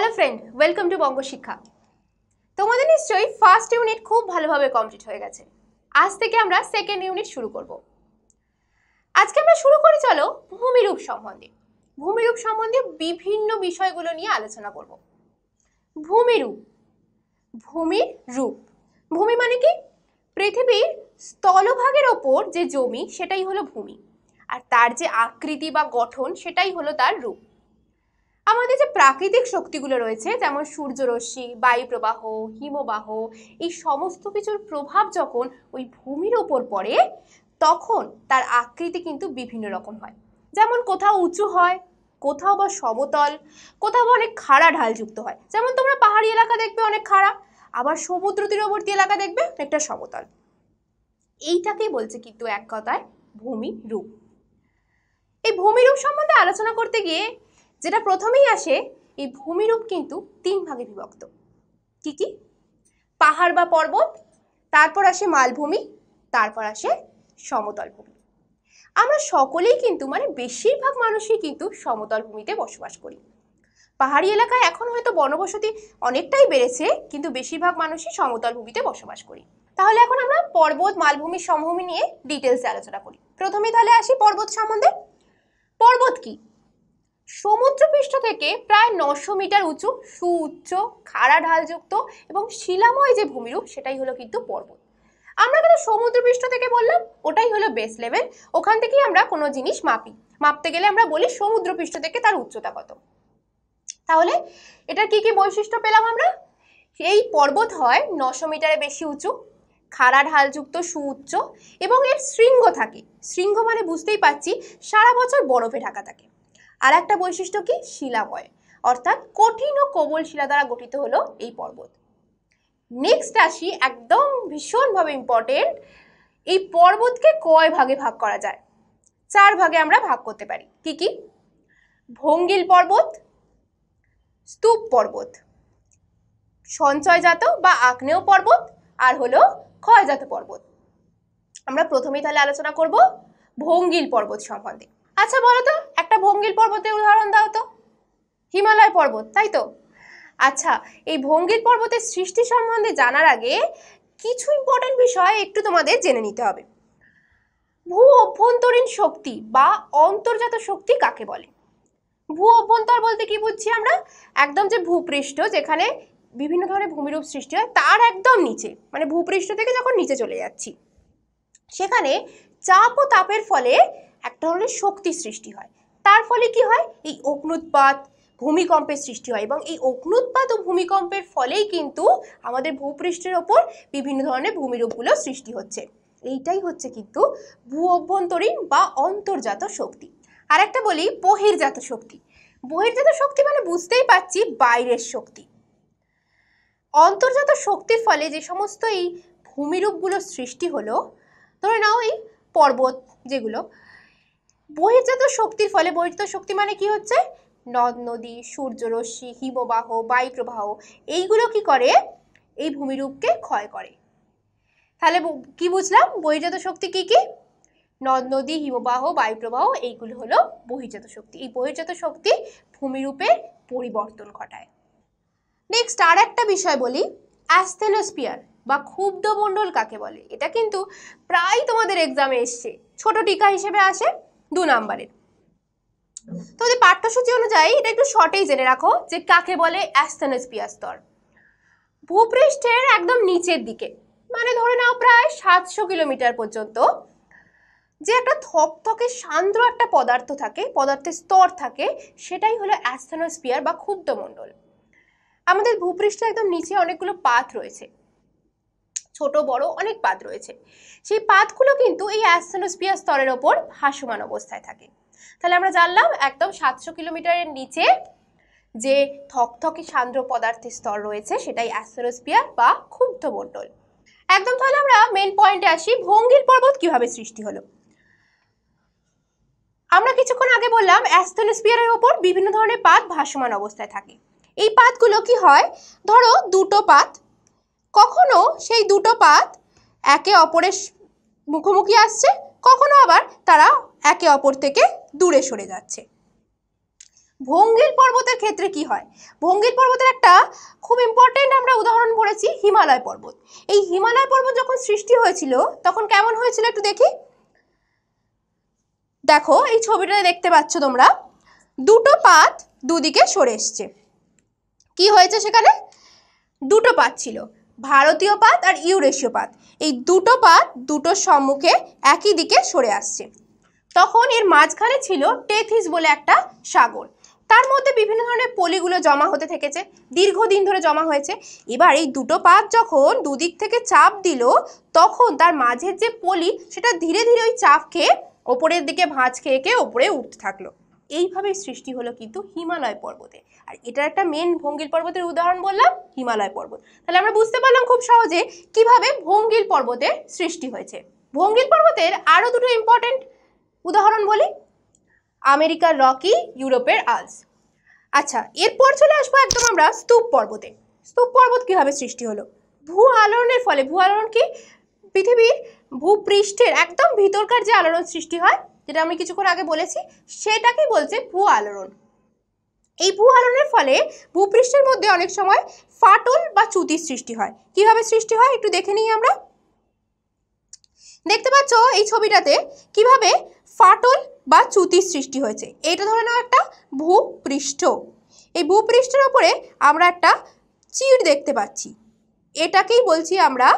hello friend welcome to Bangashiksha তোমাদের নিশ্চয়ই first unit খুব ভালোভাবে কমপ্লিট হয়ে গেছে আজ থেকে আমরা সেকেন্ড ইউনিট শুরু করব আজকে আমরা শুরু করি চলো ভূমিরূপ সম্বন্ধে ভূমিরূপ সম্বন্ধে বিভিন্ন বিষয়গুলো নিয়ে আলোচনা করব ভূমিরূপ ভূমির রূপ ভূমি মানে কি পৃথিবীর স্থলভাগের ওপর যে জমি সেটাই হলো ভূমি আর তার যে আকৃতি বা গঠন সেটাই হলো তার রূপ আমাদের যে প্রাকৃতিক শক্তিগুলো রয়েছে যেমন সূর্যরশ্মি বায়ুপ্রবাহ হিমবাহ এই সমস্ত কিছুর প্রভাব যখন ওই ভূমির ওপর পড়ে তখন তার আকৃতি কিন্তু বিভিন্ন রকম হয় যেমন কোথাও উঁচু হয় কোথাও বা সমতল কোথাও বা অনেক খাড়া ঢালযুক্ত হয় যেমন তোমরা পাহাড়ি এলাকা দেখবে অনেক খাড়া আবার সমুদ্র তীরবর্তী এলাকা দেখবে একটা সমতল এইটাকেই বলছে কিন্তু এক কথায় ভূমিরূপ এই ভূমিরূপ সম্বন্ধে আলোচনা করতে গিয়ে যেটা প্রথমেই আসে এই ভূমিরূপ কিন্তু তিন ভাগে বিভক্ত কি কি পাহাড় বা পর্বত তারপর আসে মালভূমি তারপর আসে সমতল ভূমি আমরা সকলেই কিন্তু মানে বেশিরভাগ মানুষই কিন্তু সমতল ভূমিতে বসবাস করি পাহাড়ি এলাকায় এখন হয়তো বনবসতি অনেকটাই বেড়েছে কিন্তু বেশিরভাগ মানুষই সমতল ভূমিতে বসবাস করি তাহলে এখন আমরা পর্বত মালভূমি সমভূমি নিয়ে ডিটেলসে আলোচনা করি প্রথমে তাহলে আসি পর্বত সম্বন্ধে পর্বত কি সমুদ্রপৃষ্ঠ থেকে প্রায় নশো মিটার উঁচু সুউচ্চ খাড়া ঢালযুক্ত এবং শিলাময় যে ভূমিরূপ সেটাই হলো কিন্তু পর্বত আমরা কিন্তু সমুদ্রপৃষ্ঠ থেকে বললাম ওটাই হলো বেস লেভেল ওখান থেকেই আমরা কোনো জিনিস মাপি মাপতে গেলে আমরা বলি সমুদ্রপৃষ্ঠ থেকে তার উচ্চতা কত তাহলে এটার কি কি বৈশিষ্ট্য পেলাম আমরা এই পর্বত হয় নশো মিটারে বেশি উঁচু খাড়া ঢালযুক্ত সুউচ্চ এবং এর শৃঙ্গ থাকে শৃঙ্গ মানে বুঝতেই পারছি সারা বছর বরফে ঢাকা থাকে আর একটা বৈশিষ্ট্য কি শিলাময় অর্থাৎ কঠিন ও কোমল শিলা দ্বারা গঠিত হলো এই পর্বত নেক্সট আসি একদম ভীষণভাবে ইম্পর্টেন্ট এই পর্বতকে কয় ভাগে ভাগ করা যায় চার ভাগে আমরা ভাগ করতে পারি কি কি ভঙ্গিল পর্বত স্তূপ পর্বত সঞ্চয়জাত বা আগ্নেয় পর্বত আর হলো ক্ষয়জাত পর্বত আমরা প্রথমেই তাহলে আলোচনা করব ভঙ্গিল পর্বত সম্বন্ধে আচ্ছা বলো তো তোমরা ভঙ্গিল পর্বতের উদাহরণ দাও তো হিমালয় পর্বত তাই তো আচ্ছা এই ভঙ্গিল পর্বতের সৃষ্টি সম্বন্ধে জানার আগে কিছু ইম্পর্টেন্ট বিষয় একটু তোমাদের জেনে নিতে হবে ভূ অভ্যন্তরীণ শক্তি বা অন্তর্জাত শক্তি কাকে বলে ভূ অভ্যন্তর বলতে কি বুঝছি আমরা একদম যে ভূপৃষ্ঠ যেখানে বিভিন্ন ধরনের ভূমিরূপ সৃষ্টি হয় তার একদম নিচে মানে ভূপৃষ্ঠ থেকে যখন নিচে চলে যাচ্ছি সেখানে চাপ ও তাপের ফলে একটা ধরনের শক্তি সৃষ্টি হয় তার ফলে কি হয় এই অগ্নুৎপাত ভূমিকম্পের সৃষ্টি হয় এবং এই অগ্নুৎপাত ও ভূমিকম্পের ফলেই কিন্তু আমাদের ভূপৃষ্ঠের ওপর বিভিন্ন ধরনের ভূমিরূপগুলো সৃষ্টি হচ্ছে এইটাই হচ্ছে কিন্তু ভূ অভ্যন্তরীণ বা অন্তর্জাত শক্তি আর একটা বলি বহির্জাত শক্তি বহির্জাত শক্তি মানে বুঝতেই পারছি বাইরের শক্তি অন্তর্জাত শক্তির ফলে যে সমস্ত এই ভূমিরূপগুলো সৃষ্টি হলো ধরে নাও এই পর্বত যেগুলো বহির্জাত শক্তির ফলে বহির্জাত শক্তি মানে কি হচ্ছে নদ নদী সূর্যরশ্মি হিমবাহ বায়ুপ্রবাহ এইগুলো কি করে এই ভূমিরূপকে ক্ষয় করে তাহলে কি বুঝলাম বহির্জাত শক্তি কি কি নদ নদী হিমবাহ বায়ুপ্রবাহ এইগুলো হলো বহির্জাত শক্তি এই বহির্জাত শক্তি ভূমিরূপের পরিবর্তন ঘটায় নেক্সট আর একটা বিষয় বলি অ্যাস্থেনোস্পিয়ার বা ক্ষুব্ধমণ্ডল কাকে বলে এটা কিন্তু প্রায় তোমাদের এক্সামে এসছে ছোট টিকা হিসেবে আসে দু তো তোমাদের পাঠ্যসূচি অনুযায়ী এটা একটু শর্টেই জেনে রাখো যে কাকে বলে অ্যাস্থেনোস্পিয়া স্তর ভূপৃষ্ঠের একদম নিচের দিকে মানে ধরে নাও প্রায় সাতশো কিলোমিটার পর্যন্ত যে একটা থকথকে সান্দ্র একটা পদার্থ থাকে পদার্থের স্তর থাকে সেটাই হলো অ্যাস্থেনোস্পিয়ার বা ক্ষুব্ধমণ্ডল আমাদের ভূপৃষ্ঠের একদম নিচে অনেকগুলো পাত রয়েছে ছোট বড় অনেক পাত রয়েছে সেই পাতগুলো কিন্তু এই অ্যাস্থেনোস্পিয়ার স্তরের ওপর ভাসমান অবস্থায় থাকে তাহলে আমরা জানলাম একদম সাতশো কিলোমিটারের নিচে যে থকথকে সান্দ্র পদার্থের স্তর রয়েছে সেটাই অ্যাস্থেনোস্পিয়ার বা ক্ষুব্ধ একদম তাহলে আমরা মেন পয়েন্টে আসি ভঙ্গির পর্বত কিভাবে সৃষ্টি হলো আমরা কিছুক্ষণ আগে বললাম অ্যাস্থেনোস্পিয়ারের ওপর বিভিন্ন ধরনের পাত ভাসমান অবস্থায় থাকে এই পাতগুলো কি হয় ধরো দুটো পাত কখনো সেই দুটো পাত একে অপরের মুখোমুখি আসছে কখনো আবার তারা একে অপর থেকে দূরে সরে যাচ্ছে ভঙ্গিল পর্বতের ক্ষেত্রে কি হয় ভঙ্গিল পর্বতের একটা খুব ইম্পর্টেন্ট আমরা উদাহরণ পড়েছি হিমালয় পর্বত এই হিমালয় পর্বত যখন সৃষ্টি হয়েছিল তখন কেমন হয়েছিল একটু দেখি দেখো এই ছবিটা দেখতে পাচ্ছ তোমরা দুটো পাত দুদিকে সরে এসছে কি হয়েছে সেখানে দুটো পাত ছিল ভারতীয় পাত আর ইউরেশীয় পাত এই দুটো পাত দুটো সম্মুখে একই দিকে সরে আসছে তখন এর মাঝখানে ছিল টেথিস বলে একটা সাগর তার মধ্যে বিভিন্ন ধরনের পলিগুলো জমা হতে থেকেছে দীর্ঘদিন ধরে জমা হয়েছে এবার এই দুটো পাত যখন দুদিক থেকে চাপ দিল তখন তার মাঝের যে পলি সেটা ধীরে ধীরে ওই চাপ খেয়ে ওপরের দিকে ভাঁজ খেয়ে খেয়ে ওপরে উঠতে থাকলো এইভাবে সৃষ্টি হলো কিন্তু হিমালয় পর্বতে আর এটার একটা মেন ভঙ্গিল পর্বতের উদাহরণ বললাম হিমালয় পর্বত তাহলে আমরা বুঝতে পারলাম খুব সহজে কিভাবে ভঙ্গিল পর্বতের সৃষ্টি হয়েছে ভঙ্গিল পর্বতের আরও দুটো ইম্পর্টেন্ট উদাহরণ বলি আমেরিকার রকি ইউরোপের আলস আচ্ছা এরপর চলে আসবো একদম আমরা স্তূপ পর্বতে স্তূপ পর্বত কীভাবে সৃষ্টি হলো ভূ আলোড়নের ফলে ভূ আলোড়ন কি পৃথিবীর ভূপৃষ্ঠের একদম ভিতরকার যে আলোড়ন সৃষ্টি হয় যেটা আমি কিছুক্ষণ আগে বলেছি সেটাকে বলছে ভূ আলোড়ন এই ভূ আলোড়নের ফলে ভূপৃষ্ঠের মধ্যে অনেক সময় ফাটল বা চ্যুতির সৃষ্টি হয় কিভাবে সৃষ্টি হয় একটু দেখে নিই আমরা দেখতে পাচ্ছ এই ছবিটাতে কিভাবে ফাটল বা চ্যুতির সৃষ্টি হয়েছে এটা ধরে নাও একটা ভূপৃষ্ঠ এই ভূপৃষ্ঠের ওপরে আমরা একটা চিড় দেখতে পাচ্ছি এটাকেই বলছি আমরা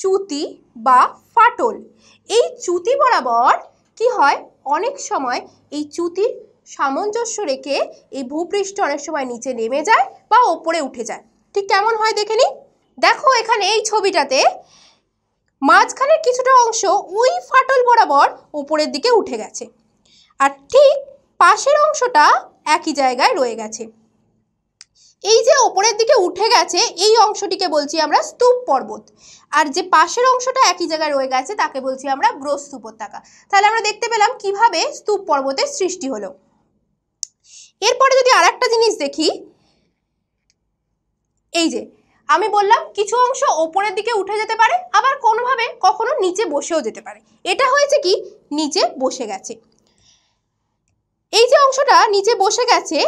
চ্যুতি বা ফাটল এই চ্যুতি বরাবর কি হয় অনেক সময় এই চ্যুতির সামঞ্জস্য রেখে এই ভূপৃষ্ঠ অনেক সময় নিচে নেমে যায় বা ওপরে উঠে যায় ঠিক কেমন হয় দেখে নিই দেখো এখানে এই ছবিটাতে মাঝখানের কিছুটা অংশ ওই ফাটল বরাবর ওপরের দিকে উঠে গেছে আর ঠিক পাশের অংশটা একই জায়গায় রয়ে গেছে এই যে ওপরের দিকে উঠে গেছে এই অংশটিকে বলছি আমরা স্তূপ পর্বত আর যে পাশের অংশটা একই জায়গায় রয়ে গেছে তাকে বলছি আমরা ব্রোস্ত উপত্যকা তাহলে আমরা দেখতে পেলাম কিভাবে স্তূপ পর্বতের সৃষ্টি হলো এরপরে যদি আর জিনিস দেখি এই যে আমি বললাম কিছু অংশ ওপরের দিকে উঠে যেতে পারে আবার কোনোভাবে কখনো নিচে বসেও যেতে পারে এটা হয়েছে কি নিচে বসে গেছে এই যে অংশটা নিচে বসে গেছে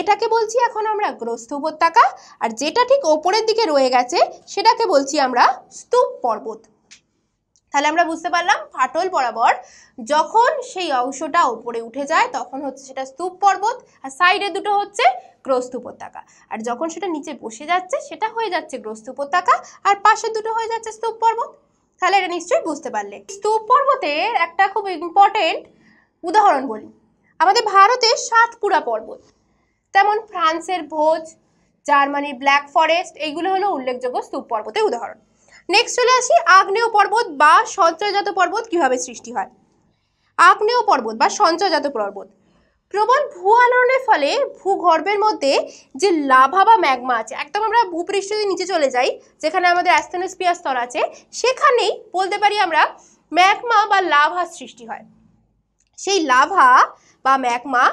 এটাকে বলছি এখন আমরা গ্রস্থ উপত্যকা আর যেটা ঠিক ওপরের দিকে রয়ে গেছে সেটাকে বলছি আমরা স্তূপ পর্বত তাহলে আমরা বুঝতে পারলাম ফাটল বরাবর যখন সেই অংশটা ওপরে উঠে যায় তখন হচ্ছে সেটা স্তূপ পর্বত আর সাইডে দুটো হচ্ছে গ্রস্থ উপত্যকা আর যখন সেটা নিচে বসে যাচ্ছে সেটা হয়ে যাচ্ছে গ্রস্থ উপত্যকা আর পাশে দুটো হয়ে যাচ্ছে স্তূপ পর্বত তাহলে এটা নিশ্চয়ই বুঝতে পারলে স্তূপ পর্বতের একটা খুব ইম্পর্টেন্ট উদাহরণ বলি আমাদের ভারতে সাতপুরা পর্বত তেমন ফ্রান্সের ভোজ জার্মানির ব্ল্যাক ফরেস্ট এইগুলো হলো উল্লেখযোগ্য স্তূপ পর্বতের উদাহরণ নেক্সট চলে আসি আগ্নেয় পর্বত বা সঞ্চয়জাত পর্বত কিভাবে সৃষ্টি হয় আগ্নেয় পর্বত বা সঞ্চয়জাত পর্বত প্রবল ভূ আলোড়নের ফলে ভূগর্ভের মধ্যে যে লাভা বা ম্যাগমা আছে একদম আমরা ভূপৃষ্ঠের নিচে চলে যাই যেখানে আমাদের অ্যাস্থেনোস্পিয়ার স্তর আছে সেখানেই বলতে পারি আমরা ম্যাগমা বা লাভা সৃষ্টি হয় সেই লাভা বা ম্যাগমা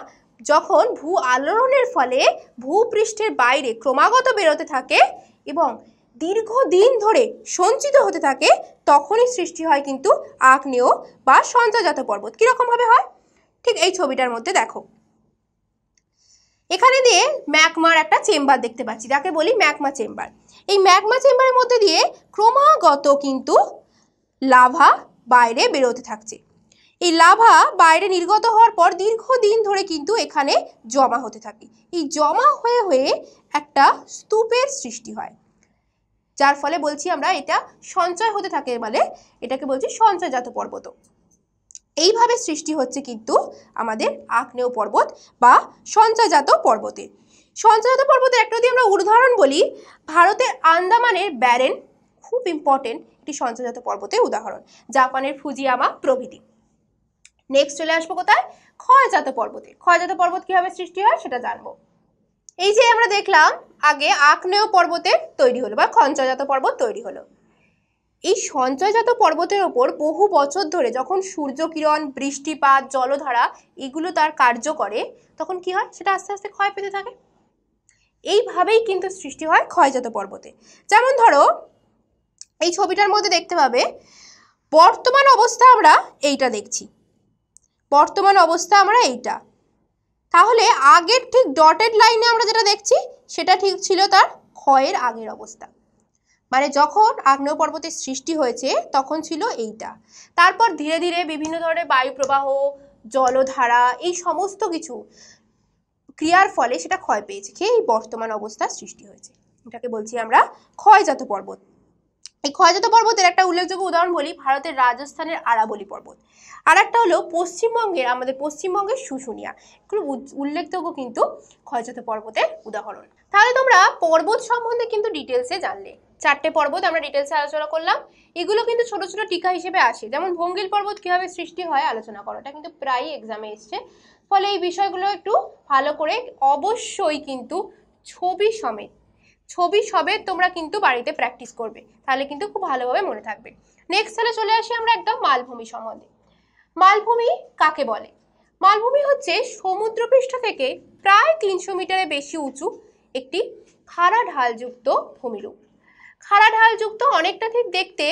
যখন ভূ আলোড়নের ফলে ভূপৃষ্ঠের বাইরে ক্রমাগত বেরোতে থাকে এবং দীর্ঘদিন ধরে সঞ্চিত হতে থাকে তখনই সৃষ্টি হয় কিন্তু আগ্নেয় বা সঞ্চয়জাত পর্বত কীরকমভাবে হয় ঠিক এই ছবিটার মধ্যে দেখো এখানে দিয়ে ম্যাকমার একটা চেম্বার দেখতে পাচ্ছি যাকে বলি ম্যাকমা চেম্বার এই ম্যাকমা চেম্বারের মধ্যে দিয়ে ক্রমাগত কিন্তু লাভা বাইরে বেরোতে থাকছে এই লাভা বাইরে নির্গত হওয়ার পর দীর্ঘদিন ধরে কিন্তু এখানে জমা হতে থাকে এই জমা হয়ে হয়ে একটা স্তূপের সৃষ্টি হয় যার ফলে বলছি আমরা এটা সঞ্চয় হতে থাকে মানে এটাকে বলছি সঞ্চয়জাত পর্বত এইভাবে সৃষ্টি হচ্ছে কিন্তু আমাদের আগ্নেয় পর্বত বা সঞ্চয়জাত পর্বতে সঞ্চয়জাত পর্বতের একটা যদি আমরা উদাহরণ বলি ভারতের আন্দামানের ব্যারেন খুব ইম্পর্টেন্ট একটি সঞ্চয়জাত পর্বতের উদাহরণ জাপানের ফুজিয়ামা প্রভৃতি নেক্সট চলে আসবো কোথায় ক্ষয়জাত পর্বতে ক্ষয়জাত পর্বত কীভাবে সৃষ্টি হয় সেটা জানবো এই যে আমরা দেখলাম আগে আগ্নেয় পর্বতের তৈরি হলো বা খঞ্চয়জাত পর্বত তৈরি হলো এই সঞ্চয়জাত পর্বতের ওপর বহু বছর ধরে যখন সূর্য কিরণ বৃষ্টিপাত জলধারা এগুলো তার কার্য করে তখন কি হয় সেটা আস্তে আস্তে ক্ষয় পেতে থাকে এইভাবেই কিন্তু সৃষ্টি হয় ক্ষয়জাত পর্বতে যেমন ধরো এই ছবিটার মধ্যে দেখতে পাবে বর্তমান অবস্থা আমরা এইটা দেখছি বর্তমান অবস্থা আমরা এইটা তাহলে আগের ঠিক ডটেড লাইনে আমরা যেটা দেখছি সেটা ঠিক ছিল তার ক্ষয়ের আগের অবস্থা মানে যখন আগ্নেয় পর্বতের সৃষ্টি হয়েছে তখন ছিল এইটা তারপর ধীরে ধীরে বিভিন্ন ধরনের বায়ুপ্রবাহ জলধারা এই সমস্ত কিছু ক্রিয়ার ফলে সেটা ক্ষয় পেয়েছে খেয়ে এই বর্তমান অবস্থার সৃষ্টি হয়েছে এটাকে বলছি আমরা ক্ষয়জাত পর্বত এই ক্ষয়জাত পর্বতের একটা উল্লেখযোগ্য উদাহরণ বলি ভারতের রাজস্থানের আরাবলি পর্বত আর একটা হলো পশ্চিমবঙ্গের আমাদের পশ্চিমবঙ্গের শুশুনিয়া খুব উল্লেখযোগ্য কিন্তু ক্ষয়জাত পর্বতের উদাহরণ তাহলে তোমরা পর্বত সম্বন্ধে কিন্তু ডিটেলসে জানলে চারটে পর্বত আমরা ডিটেলসে আলোচনা করলাম এগুলো কিন্তু ছোট ছোট টিকা হিসেবে আসে যেমন ভঙ্গিল পর্বত কীভাবে সৃষ্টি হয় আলোচনা করো এটা কিন্তু প্রায়ই এক্সামে এসছে ফলে এই বিষয়গুলো একটু ভালো করে অবশ্যই কিন্তু ছবি সমেত ছবি সবে তোমরা কিন্তু বাড়িতে প্র্যাকটিস করবে তাহলে কিন্তু খুব ভালোভাবে মনে থাকবে নেক্সট তাহলে চলে আসি আমরা একদম মালভূমি সম্বন্ধে মালভূমি কাকে বলে মালভূমি হচ্ছে সমুদ্রপৃষ্ঠ থেকে প্রায় তিনশো মিটারে বেশি উঁচু একটি খাড়া ঢালযুক্ত ভূমিরূপ খাড়া ঢালযুক্ত অনেকটা ঠিক দেখতে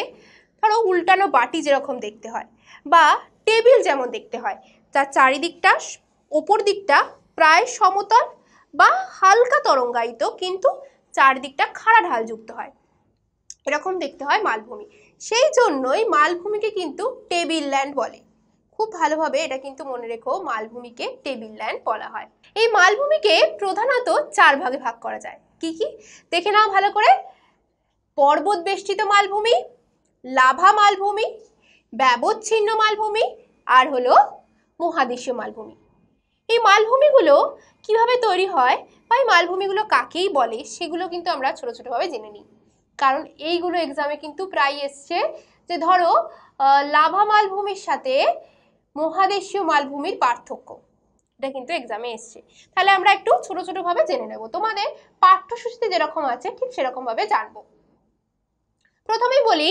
ধরো উল্টানো বাটি যেরকম দেখতে হয় বা টেবিল যেমন দেখতে হয় তার চারিদিকটা ওপর দিকটা প্রায় সমতল বা হালকা তরঙ্গায়িত কিন্তু চারদিকটা খাড়া ঢাল যুক্ত হয় এরকম দেখতে হয় মালভূমি সেই জন্যই মালভূমিকে কিন্তু টেবিল ল্যান্ড বলে খুব ভালোভাবে এটা কিন্তু মনে রেখো মালভূমিকে টেবিল ল্যান্ড বলা হয় এই মালভূমিকে প্রধানত চার ভাগে ভাগ করা যায় কি কি দেখে নাও ভালো করে পর্বত বেষ্টিত মালভূমি লাভা মালভূমি ব্যবচ্ছিন্ন মালভূমি আর হলো মহাদেশীয় মালভূমি এই মালভূমিগুলো কিভাবে তৈরি হয় বা এই মালভূমিগুলো কাকেই বলে সেগুলো কিন্তু আমরা ছোটো ছোটোভাবে জেনে নিই কারণ এইগুলো এক্সামে কিন্তু প্রায় এসছে যে ধরো লাভা মালভূমির সাথে মহাদেশীয় মালভূমির পার্থক্য এটা কিন্তু এক্সামে এসছে তাহলে আমরা একটু ছোটো ছোটোভাবে জেনে নেব তোমাদের পাঠ্যসূচিতে যেরকম আছে ঠিক সেরকমভাবে জানব প্রথমে বলি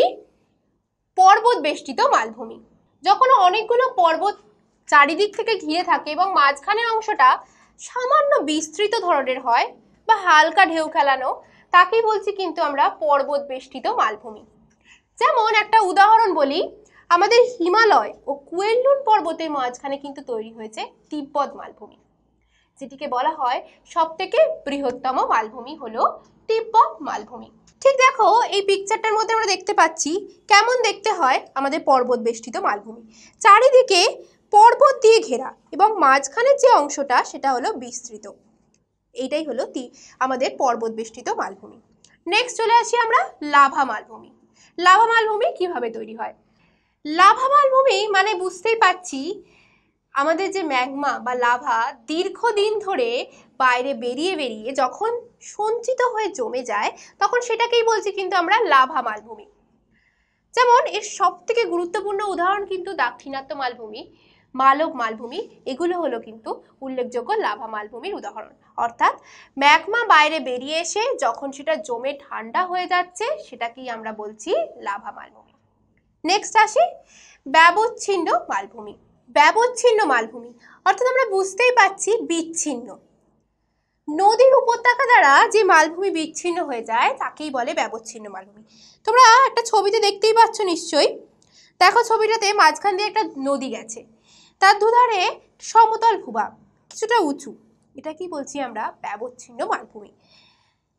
পর্বত বেষ্টিত মালভূমি যখন অনেকগুলো পর্বত চারিদিক থেকে ঘিরে থাকে এবং মাঝখানের অংশটা সামান্য বিস্তৃত ধরনের হয় বা হালকা ঢেউ খেলানো তাকেই বলছি কিন্তু আমরা পর্বত বেষ্টিত মালভূমি যেমন একটা উদাহরণ বলি আমাদের হিমালয় ও কুয়েল্লুন পর্বতের মাঝখানে কিন্তু তৈরি হয়েছে তিব্বত মালভূমি যেটিকে বলা হয় সবথেকে বৃহত্তম মালভূমি হলো তিব্বত মালভূমি ঠিক দেখো এই পিকচারটার মধ্যে আমরা দেখতে পাচ্ছি কেমন দেখতে হয় আমাদের পর্বত বেষ্টিত মালভূমি চারিদিকে পর্বত দিয়ে ঘেরা এবং মাঝখানের যে অংশটা সেটা হলো বিস্তৃত এইটাই হলো আমাদের পর্বত বেষ্টিত মালভূমি নেক্সট চলে আসি আমরা লাভা মালভূমি লাভা মালভূমি কিভাবে তৈরি হয় লাভা মালভূমি মানে বুঝতেই পারছি আমাদের যে ম্যাগমা বা লাভা দীর্ঘদিন ধরে বাইরে বেরিয়ে বেরিয়ে যখন সঞ্চিত হয়ে জমে যায় তখন সেটাকেই বলছি কিন্তু আমরা লাভা মালভূমি যেমন এর সব থেকে গুরুত্বপূর্ণ উদাহরণ কিন্তু দাক্ষিণাত্য মালভূমি মালব মালভূমি এগুলো হলো কিন্তু উল্লেখযোগ্য লাভা মালভূমির উদাহরণ অর্থাৎ ম্যাগমা বাইরে বেরিয়ে এসে যখন সেটা জমে ঠান্ডা হয়ে যাচ্ছে সেটাকেই আমরা বলছি লাভা মালভূমি নেক্সট আসি ব্যবচ্ছিন্ন মালভূমি ব্যবচ্ছিন্ন মালভূমি অর্থাৎ আমরা বুঝতেই পাচ্ছি বিচ্ছিন্ন নদীর উপত্যকা দ্বারা যে মালভূমি বিচ্ছিন্ন হয়ে যায় তাকেই বলে ব্যবচ্ছিন্ন মালভূমি তোমরা একটা ছবিতে দেখতেই পাচ্ছ নিশ্চয়ই দেখো ছবিটাতে মাঝখান দিয়ে একটা নদী গেছে তার দুধারে সমতল ভূভাগ কিছুটা উঁচু এটা কি বলছি আমরা ব্যবচ্ছিন্ন মালভূমি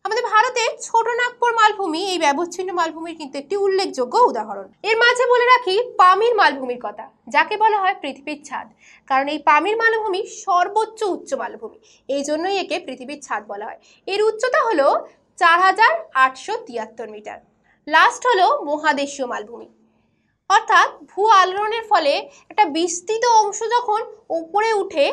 আমাদের ভারতে ছোট নাগপুর মালভূমি এই ব্যবচ্ছিন্ন মালভূমির কিন্তু একটি উল্লেখযোগ্য উদাহরণ এর মাঝে বলে রাখি পামির মালভূমির কথা যাকে বলা হয় পৃথিবীর ছাদ কারণ এই পামির মালভূমি সর্বোচ্চ উচ্চ মালভূমি এই জন্যই একে পৃথিবীর ছাদ বলা হয় এর উচ্চতা হলো চার হাজার আটশো তিয়াত্তর মিটার লাস্ট হলো মহাদেশীয় মালভূমি অর্থাৎ ভূ আলোড়নের ফলে একটা বিস্তৃত অংশ যখন উপরে উঠে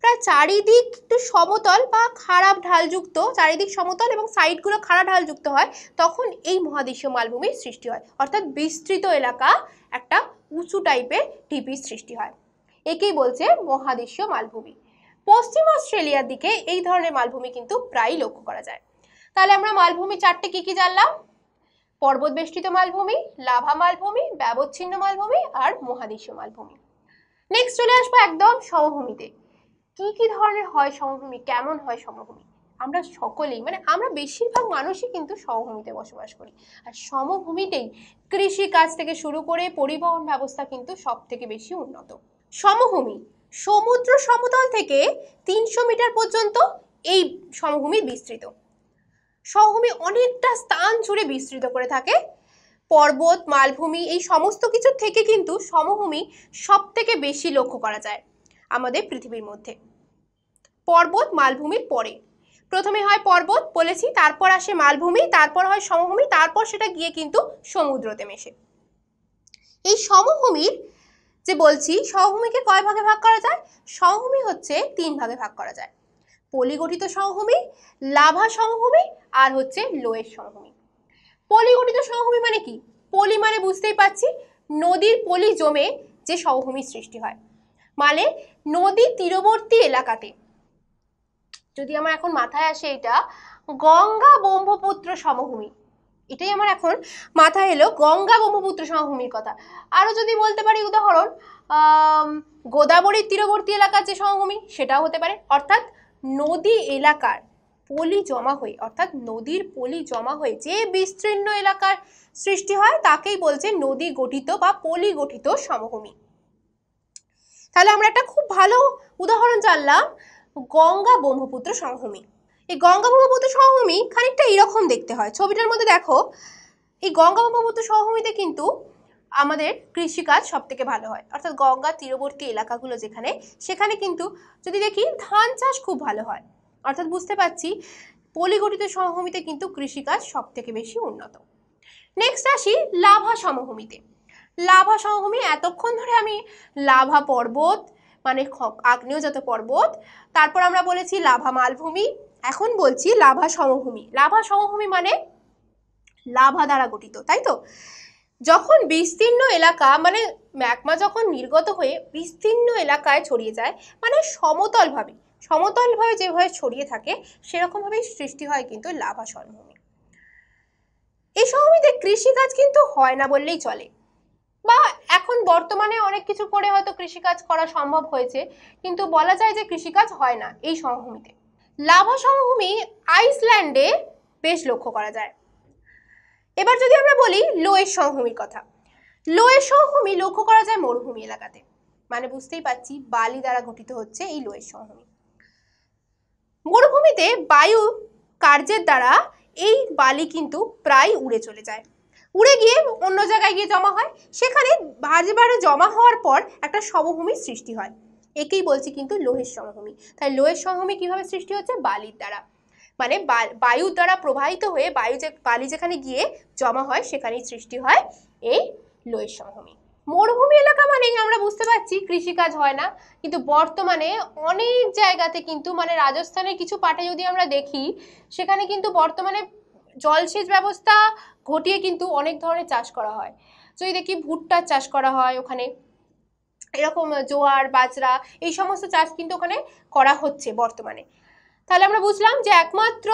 প্রায় চারিদিক একটু সমতল বা খারাপ ঢালযুক্ত চারিদিক সমতল এবং সাইডগুলো খারাপ ঢালযুক্ত হয় তখন এই মহাদেশীয় মালভূমির সৃষ্টি হয় অর্থাৎ বিস্তৃত এলাকা একটা উঁচু টাইপের ঢিপির সৃষ্টি হয় একেই বলছে মহাদেশীয় মালভূমি পশ্চিম অস্ট্রেলিয়ার দিকে এই ধরনের মালভূমি কিন্তু প্রায়ই লক্ষ্য করা যায় তাহলে আমরা মালভূমি চারটে কী কী জানলাম পর্বতবেষ্টিত মালভূমি লাভা মালভূমি ব্যবচ্ছিন্ন মালভূমি আর মহাদেশীয় মালভূমি নেক্সট চলে আসবো একদম সমভূমিতে কি কি ধরনের হয় সমভূমি কেমন হয় সমভূমি আমরা সকলেই মানে আমরা বেশিরভাগ মানুষই কিন্তু সমভূমিতে বসবাস করি আর সমভূমিতেই কৃষি কাজ থেকে শুরু করে পরিবহন ব্যবস্থা কিন্তু সব থেকে বেশি উন্নত সমভূমি সমুদ্র সমতল থেকে তিনশো মিটার পর্যন্ত এই সমভূমি বিস্তৃত সহভূমি অনেকটা স্থান জুড়ে বিস্তৃত করে থাকে পর্বত মালভূমি এই সমস্ত কিছুর থেকে কিন্তু সমভূমি সব থেকে বেশি লক্ষ্য করা যায় আমাদের পৃথিবীর মধ্যে পর্বত মালভূমির পরে প্রথমে হয় পর্বত বলেছি তারপর আসে মালভূমি তারপর হয় সমভূমি তারপর সেটা গিয়ে কিন্তু সমুদ্রতে মেশে এই সমভূমির যে বলছি সমভূমিকে কয় ভাগে ভাগ করা যায় সমভূমি হচ্ছে তিন ভাগে ভাগ করা যায় পলিগঠিত সমভূমি লাভা সমভূমি আর হচ্ছে লোয়ের সমভূমি পলিগঠিত সমভূমি মানে কি পলি মানে বুঝতেই পারছি নদীর পলি জমে যে সমভূমির সৃষ্টি হয় মানে নদী তীরবর্তী এলাকাতে যদি আমার এখন মাথায় আসে এটা গঙ্গা ব্রহ্মপুত্র সমভূমি এটাই আমার এখন মাথায় এলো গঙ্গা ব্রহ্মপুত্র সমভূমির কথা আরও যদি বলতে পারি উদাহরণ গোদাবরীর তীরবর্তী এলাকার যে সমভূমি সেটাও হতে পারে অর্থাৎ নদী এলাকার পলি জমা হয়ে অর্থাৎ নদীর পলি জমা হয়ে যে বিস্তীর্ণ এলাকার সৃষ্টি হয় তাকেই বলছে নদী গঠিত বা পলি গঠিত সমভূমি তাহলে আমরা একটা খুব ভালো উদাহরণ জানলাম গঙ্গা ব্রহ্মপুত্র সমভূমি এই গঙ্গা ব্রহ্মপুত্র সমভূমি খানিকটা এরকম দেখতে হয় ছবিটার মধ্যে দেখো এই গঙ্গা ব্রহ্মপুত্র সমভূমিতে কিন্তু আমাদের কৃষিকাজ সব থেকে ভালো হয় অর্থাৎ গঙ্গা তীরবর্তী এলাকাগুলো যেখানে সেখানে কিন্তু যদি দেখি ধান চাষ খুব ভালো হয় অর্থাৎ বুঝতে পারছি পলিগঠিত সমভূমিতে কিন্তু কৃষিকাজ সব থেকে বেশি উন্নত নেক্সট আসি লাভা সমভূমিতে লাভা সমভূমি এতক্ষণ ধরে আমি লাভা পর্বত মানে আগ্নেয়জাত পর্বত তারপর আমরা বলেছি লাভা মালভূমি এখন বলছি লাভা সমভূমি লাভা সমভূমি মানে লাভা দ্বারা গঠিত তাই তো যখন বিস্তীর্ণ এলাকা মানে ম্যাকমা যখন নির্গত হয়ে বিস্তীর্ণ এলাকায় ছড়িয়ে যায় মানে সমতলভাবে সমতলভাবে যেভাবে ছড়িয়ে থাকে সেরকমভাবেই সৃষ্টি হয় কিন্তু লাভা সমভূমি এই সমভূমিতে কৃষিকাজ কিন্তু হয় না বললেই চলে বা এখন বর্তমানে অনেক কিছু করে হয়তো কৃষিকাজ করা সম্ভব হয়েছে কিন্তু বলা যায় যে কৃষিকাজ হয় না এই সমভূমিতে লাভা সমভূমি আইসল্যান্ডে বেশ লক্ষ্য করা যায় এবার যদি আমরা বলি লোয়ের সংহমির কথা লোয়ের সংহমি লক্ষ্য করা যায় মরুভূমি এলাকাতে মানে বুঝতেই পাচ্ছি বালি দ্বারা গঠিত হচ্ছে এই লোয়ের সংহমি মরুভূমিতে বায়ু কার্যের দ্বারা এই বালি কিন্তু প্রায় উড়ে চলে যায় উড়ে গিয়ে অন্য জায়গায় গিয়ে জমা হয় সেখানে ভাজে ভারে জমা হওয়ার পর একটা সমভূমির সৃষ্টি হয় একেই বলছি কিন্তু লোহের সমভূমি তাই লোহের সমভূমি কিভাবে সৃষ্টি হচ্ছে বালির দ্বারা মানে বায়ু দ্বারা প্রবাহিত হয়ে বায়ু যে বালি যেখানে গিয়ে জমা হয় সেখানেই সৃষ্টি হয় এই লোয়ের সমভূমি মরুভূমি এলাকা মানেই আমরা বুঝতে পারছি কৃষিকাজ হয় না কিন্তু বর্তমানে অনেক জায়গাতে কিন্তু মানে রাজস্থানের কিছু পাটে যদি আমরা দেখি সেখানে কিন্তু বর্তমানে জলসেচ ব্যবস্থা ঘটিয়ে কিন্তু অনেক ধরনের চাষ করা হয় যদি দেখি ভুট্টার চাষ করা হয় ওখানে এরকম জোয়ার বাজরা এই সমস্ত চাষ কিন্তু ওখানে করা হচ্ছে বর্তমানে তাহলে আমরা বুঝলাম যে একমাত্র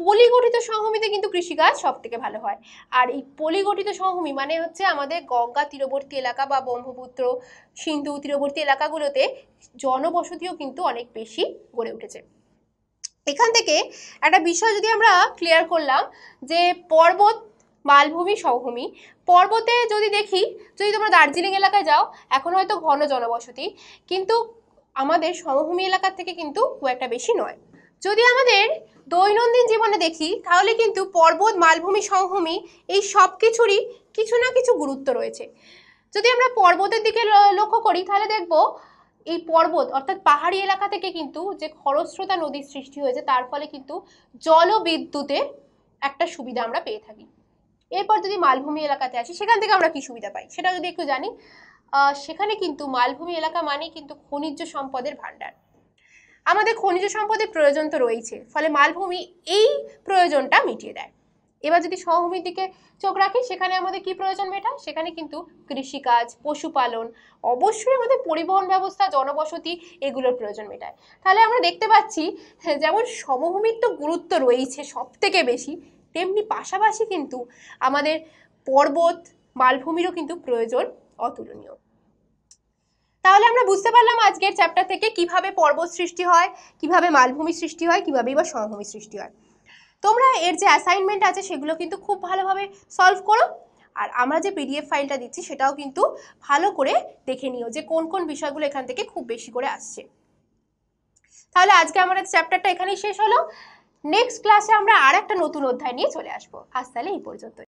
পলিগঠিত সমভূমিতে কিন্তু কৃষিকাজ সব থেকে ভালো হয় আর এই পলিগঠিত সমভূমি মানে হচ্ছে আমাদের গঙ্গা তীরবর্তী এলাকা বা ব্রহ্মপুত্র সিন্ধু তীরবর্তী এলাকাগুলোতে জনবসতিও কিন্তু অনেক বেশি গড়ে উঠেছে এখান থেকে একটা বিষয় যদি আমরা ক্লিয়ার করলাম যে পর্বত মালভূমি সমভূমি পর্বতে যদি দেখি যদি তোমরা দার্জিলিং এলাকায় যাও এখন হয়তো ঘন জনবসতি কিন্তু আমাদের সমভূমি এলাকার থেকে কিন্তু খুব একটা বেশি নয় যদি আমাদের দৈনন্দিন জীবনে দেখি তাহলে কিন্তু পর্বত মালভূমি সমভূমি এই সব কিছুরই কিছু না কিছু গুরুত্ব রয়েছে যদি আমরা পর্বতের দিকে লক্ষ্য করি তাহলে দেখব এই পর্বত অর্থাৎ পাহাড়ি এলাকা থেকে কিন্তু যে খরস্রোতা নদীর সৃষ্টি হয়েছে তার ফলে কিন্তু জলবিদ্যুতে একটা সুবিধা আমরা পেয়ে থাকি এরপর যদি মালভূমি এলাকাতে আসি সেখান থেকে আমরা কি সুবিধা পাই সেটা যদি একটু জানি সেখানে কিন্তু মালভূমি এলাকা মানে কিন্তু খনিজ সম্পদের ভাণ্ডার আমাদের খনিজ সম্পদের প্রয়োজন তো রয়েছে ফলে মালভূমি এই প্রয়োজনটা মিটিয়ে দেয় এবার যদি সহভূমির দিকে চোখ রাখি সেখানে আমাদের কি প্রয়োজন মেটা সেখানে কিন্তু কৃষিকাজ পশুপালন অবশ্যই আমাদের পরিবহন ব্যবস্থা জনবসতি এগুলোর প্রয়োজন মেটায় তাহলে আমরা দেখতে পাচ্ছি হ্যাঁ, যেমন সমভূমির তো গুরুত্ব রয়েছে সব থেকে বেশি তেমনি পাশাপাশি কিন্তু আমাদের পর্বত মালভূমিরও কিন্তু প্রয়োজন অতুলনীয় তাহলে আমরা বুঝতে পারলাম আজকের চ্যাপ্টার থেকে কিভাবে পর্বত সৃষ্টি হয় কিভাবে মালভূমি সৃষ্টি হয় কিভাবে বা সমভূমি সৃষ্টি হয় তোমরা এর যে অ্যাসাইনমেন্ট আছে সেগুলো কিন্তু খুব ভালোভাবে সলভ করো আর আমরা যে পিডিএফ ফাইলটা দিচ্ছি সেটাও কিন্তু ভালো করে দেখে নিও যে কোন কোন বিষয়গুলো এখান থেকে খুব বেশি করে আসছে তাহলে আজকে আমাদের চ্যাপ্টারটা এখানেই শেষ হলো নেক্সট ক্লাসে আমরা আর একটা নতুন অধ্যায় নিয়ে চলে আসবো আজ তাহলে এই পর্যন্ত